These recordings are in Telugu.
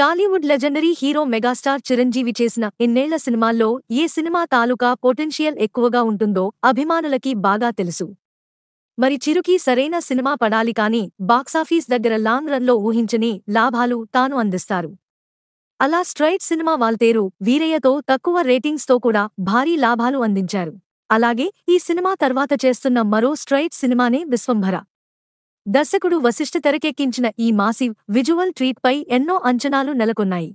Tollywood legendary hero megastar Chiranjeevi చేసిన ఎన్నేళ్ల సినిమాల్లో ఏ సినిమా తాలూకా పొటెన్షియల్ ఎక్కువగా ఉంటుందో అభిమానులకి బాగా తెలుసు మరి చిరుకి సరైన సినిమా పడాలి కానీ బాక్సాఫీస్ దగ్గర లాంగ్ రన్లో ఊహించని లాభాలు తాను అందిస్తారు అలా స్ట్రైట్ సినిమా వాల్తేరు వీరయ్యతో తక్కువ రేటింగ్స్తో కూడా భారీ లాభాలు అందించారు అలాగే ఈ సినిమా తర్వాత చేస్తున్న మరో స్ట్రైట్ సినిమానే విశ్వంభర దర్శకుడు వశిష్ఠ తెరకెక్కించిన ఈ మాసివ్ విజువల్ ట్రీట్పై ఎన్నో అంచనాలు నెలకొన్నాయి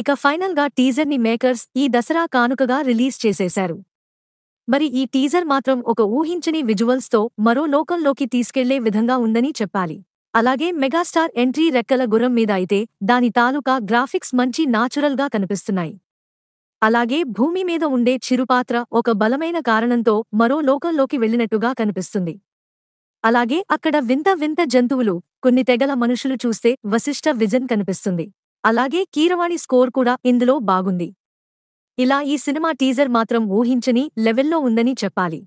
ఇక ఫైనల్గా టీజర్ని మేకర్స్ ఈ దసరా కానుకగా రిలీజ్ చేసేశారు మరి ఈ టీజర్ మాత్రం ఒక ఊహించని విజువల్స్తో మరో లోకంలోకి తీసుకెళ్లే విధంగా ఉందని చెప్పాలి అలాగే మెగాస్టార్ ఎంట్రీ రెక్కల గుర్రం మీద అయితే దాని తాలూకా గ్రాఫిక్స్ మంచి నాచురల్గా కనిపిస్తున్నాయి అలాగే భూమి మీద ఉండే చిరుపాత్ర ఒక బలమైన కారణంతో మరో లోకంలోకి వెళ్ళినట్టుగా కనిపిస్తుంది అలాగే అక్కడ వింత వింత జంతువులు కొన్ని తెగల మనుషులు చూస్తే వశిష్ఠ విజన్ కనిపిస్తుంది అలాగే కీరవాణి స్కోర్ కూడా ఇందులో బాగుంది ఇలా ఈ సినిమా టీజర్ మాత్రం ఊహించని లెవెల్లో ఉందని చెప్పాలి